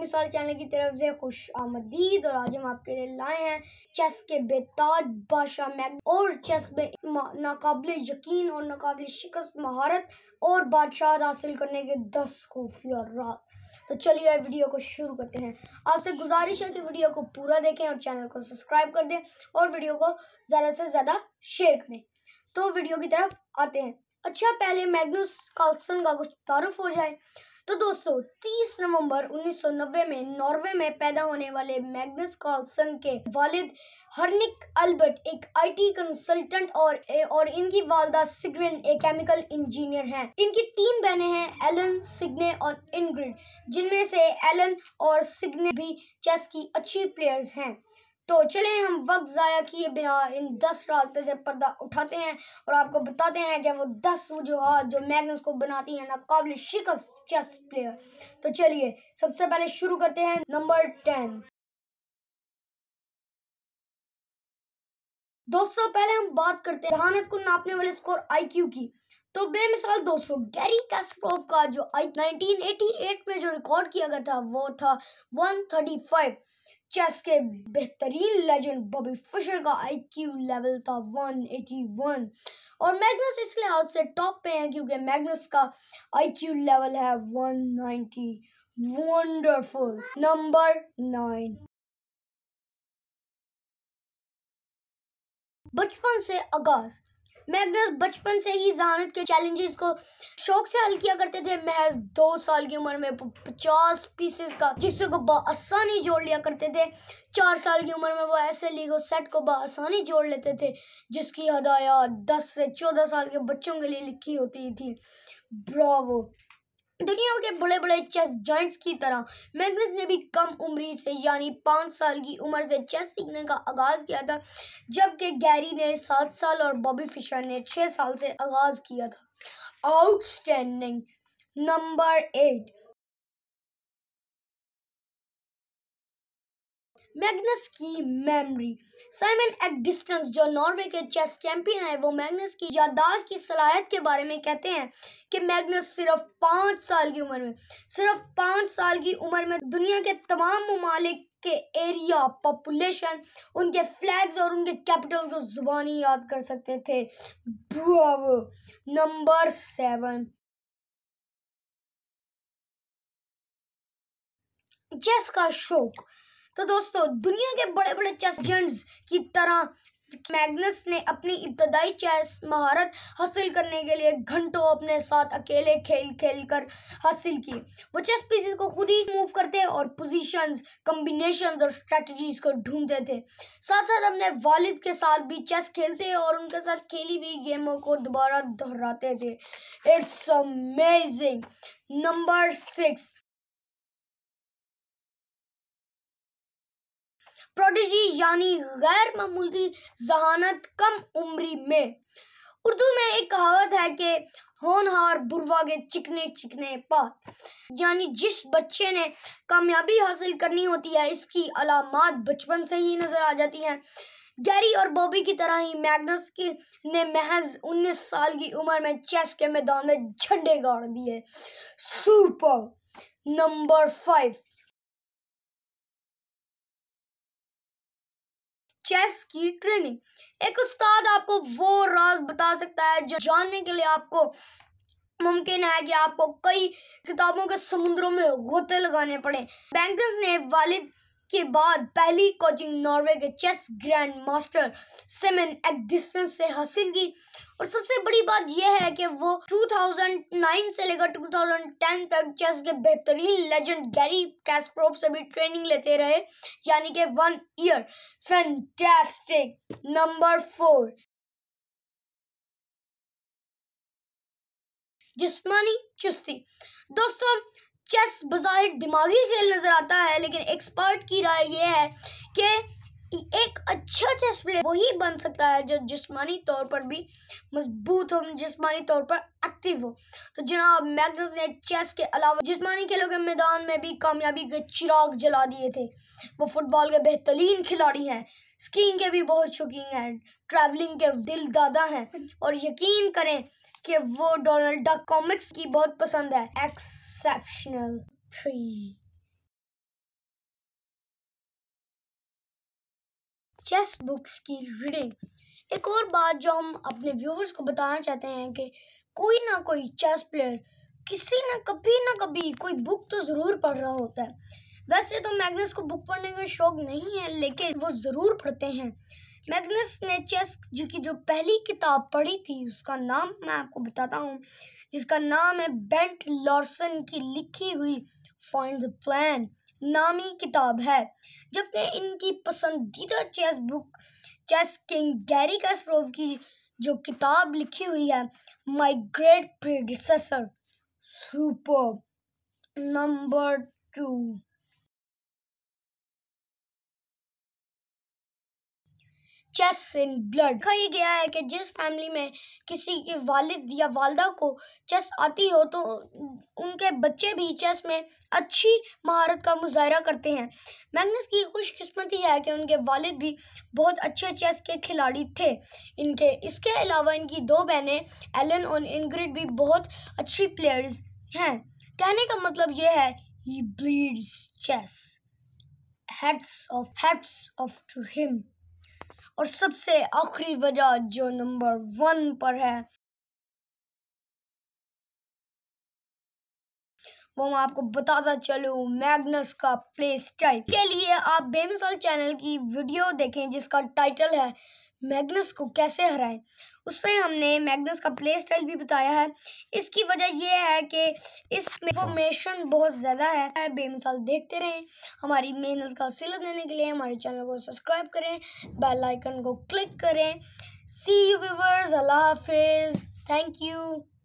मिसाल चैनल की तरफ से खुश आमदीद और आज हम आपके लिए लाए हैं चेस के बेताज बादशाह मैग और चेस में नाकबले यकीन और नाकबले शिकस्त महारत और बादशाह हासिल करने के दस खुफिया राज तो चलिए वीडियो को शुरू करते हैं आपसे गुजारिश है कि वीडियो को पूरा देखें और चैनल को सब्सक्राइब कर दें और वीडियो को ज़्यादा से ज़्यादा शेयर करें तो वीडियो की तरफ आते हैं अच्छा पहले मैग्नस कार्लसन का कुछ तारफ हो जाए तो दोस्तों 30 नवंबर 1990 में नॉर्वे में पैदा होने वाले मैग्नस कॉल्सन के वालिद हर्निक अल्बर्ट एक आईटी कंसल्टेंट और और इनकी वालदा सिग्रिन एक केमिकल इंजीनियर हैं इनकी तीन बहनें हैं एलन सिग्ने और इनग्रिड जिनमें से एलन और सिग्ने भी चेस की अच्छी प्लेयर्स हैं तो चले हम वक्त ज़ाया किए बिना इन दस रात पे से पर्दा उठाते हैं और आपको बताते हैं कि वो दस वजूहत जो मैगनस को बनाती हैं ना काबिल शिकस्त चेस प्लेयर तो चलिए सबसे पहले शुरू करते हैं नंबर टेन दोस्तों पहले हम बात करते हैं जहानत को नापने वाले स्कोर आईक्यू की तो बेमिसाल दोस्तों गैरी कैस्प्रोव का जो आई 1988 में जो रिकॉर्ड किया गया था वो था 135 चेस के बेहतरीन लेजेंड बॉबी फिशर का आईक्यू लेवल था 181 और मैग्नस इस लिहाज से टॉप पे हैं क्योंकि मैग्नस का आईक्यू लेवल है 190 वंडरफुल नंबर नाइन बचपन से आगाज मैगनस बचपन से ही जहानत के चैलेंजेस को शौक से हल किया करते थे महज दो साल की उम्र में पचास पीसेस का जिक्स को बसानी जोड़ लिया करते थे चार साल की उम्र में वो ऐसे लीगो सेट को बसानी जोड़ लेते थे जिसकी हदायत दस से चौदह साल के बच्चों के लिए लिखी होती थी ब्रावो दुनिया के बड़े बड़े चेस जॉइंट्स की तरह मैगनस ने भी कम उम्र से यानी पाँच साल की उम्र से चेस सीखने का आगाज़ किया था जबकि गैरी ने सात साल और बॉबी फिशर ने छः साल से आगाज़ किया था आउटस्टैंडिंग नंबर एट मैग्नस की मेमोरी साइमन डिस्टेंस जो नॉर्वे के चेस चैंपियन है वो मैग्नस की याददाश्त की सलाहियत के बारे में कहते हैं कि मैग्नस सिर्फ पाँच साल की उम्र में सिर्फ पाँच साल की उम्र में दुनिया के तमाम ममालिक के एरिया पॉपुलेशन उनके फ्लैग्स और उनके कैपिटल को जुबानी याद कर सकते थे नंबर सेवन चेस का शौक तो दोस्तों दुनिया के बड़े बड़े चेस जेंट्स की तरह मैग्नस ने अपनी इब्तदाई चेस महारत हासिल करने के लिए घंटों अपने साथ अकेले खेल खेल कर हासिल की वो चेस पीसेस को खुद ही मूव करते और पोजीशंस कम्बिनेशन और स्ट्रेटजीज को ढूंढते थे साथ साथ अपने वालिद के साथ भी चेस खेलते और उनके साथ खेली हुई गेमों को दोबारा दोहराते थे it's amazing number six prodigy यानी गैर मामूली जहानत कम उम्री में उर्दू में एक कहावत है कि होनहार बुरवा के चिकने चिकने पात यानी जिस बच्चे ने कामयाबी हासिल करनी होती है इसकी अलामत बचपन से ही नज़र आ जाती हैं गैरी और बॉबी की तरह ही मैगनस की ने महज 19 साल की उम्र में चेस के मैदान में झंडे गाड़ दिए सुपर नंबर फाइव चेस की ट्रेनिंग एक उस्ताद आपको वो राज बता सकता है जो जानने के लिए आपको मुमकिन है कि आपको कई किताबों के समुद्रों में गोते लगाने पड़े बैंकर्स ने वालिद के बाद पहली कोचिंग नॉर्वे के chess grandmaster Simen Agdestein से हासिल की और सबसे बड़ी बात यह है कि वो 2009 से लेकर 2010 तक चेस के बेहतरीन लेजेंड गैरी कैस्प्रोव से भी ट्रेनिंग लेते रहे यानी कि one year fantastic number four जिस्मानी चुस्ती दोस्तों चेस बजाय दिमागी खेल नज़र आता है लेकिन एक्सपर्ट की राय यह है कि एक अच्छा चेस प्लेयर वही बन सकता है जो जिस्मानी तौर पर भी मजबूत हो जिस्मानी तौर पर एक्टिव हो तो जनाब मैग्नस ने चेस के अलावा जिस्मानी खेलों के मैदान में भी कामयाबी के चिराग जला दिए थे वो फुटबॉल के बेहतरीन खिलाड़ी हैं स्कीइंग के भी बहुत शौकीन हैं ट्रैवलिंग के दिल दादा हैं और यकीन करें कि वो डोनाल्ड डक कॉमिक्स की बहुत पसंद है एक्सेप्शनल थ्री चेस बुक्स की रीडिंग एक और बात जो हम अपने व्यूवर्स को बताना चाहते हैं कि कोई ना कोई चेस प्लेयर किसी ना कभी ना कभी कोई बुक तो ज़रूर पढ़ रहा होता है वैसे तो मैग्नस को बुक पढ़ने का शौक नहीं है लेकिन वो ज़रूर पढ़ते हैं मैग्नस ने चेस जो कि जो पहली किताब पढ़ी थी उसका नाम मैं आपको बताता हूँ जिसका नाम है बेंट लॉर्सन की लिखी हुई फाइंड प्लान नामी किताब है जबकि इनकी पसंदीदा chess book chess king Garry Kasparov की जो किताब लिखी हुई है my great predecessor super number two chess in blood कहा गया है कि जिस फैमिली में किसी के वालिद या वालदा को चेस आती हो तो उनके बच्चे भी चेस में अच्छी महारत का मुजाहरा करते हैं मैगनस की खुशकस्मती है कि उनके वालिद भी बहुत अच्छे चेस के खिलाड़ी थे इनके इसके अलावा इनकी दो बहनें एलन और इनग्रिड भी बहुत अच्छी प्लेयर्स हैं कहने का मतलब यह है he bleeds chess hats off hats off to him और सबसे आखिरी वजह जो नंबर वन पर है वो मैं आपको बताता चलूँ मैग्नस का प्ले स्टाइल के लिए आप बेमिसाल चैनल की वीडियो देखें जिसका टाइटल है मैग्नस को कैसे हराएं उसमें हमने मैग्नस का प्ले स्टाइल भी बताया है इसकी वजह यह है कि इसमें इंफॉर्मेशन बहुत ज़्यादा है बेमिसाल देखते रहें हमारी मेहनत का सिलत देने के लिए हमारे चैनल को सब्सक्राइब करें बेल आइकन को क्लिक करें सी यू व्यूवर्स अल्लाह हाफिज़ थैंक यू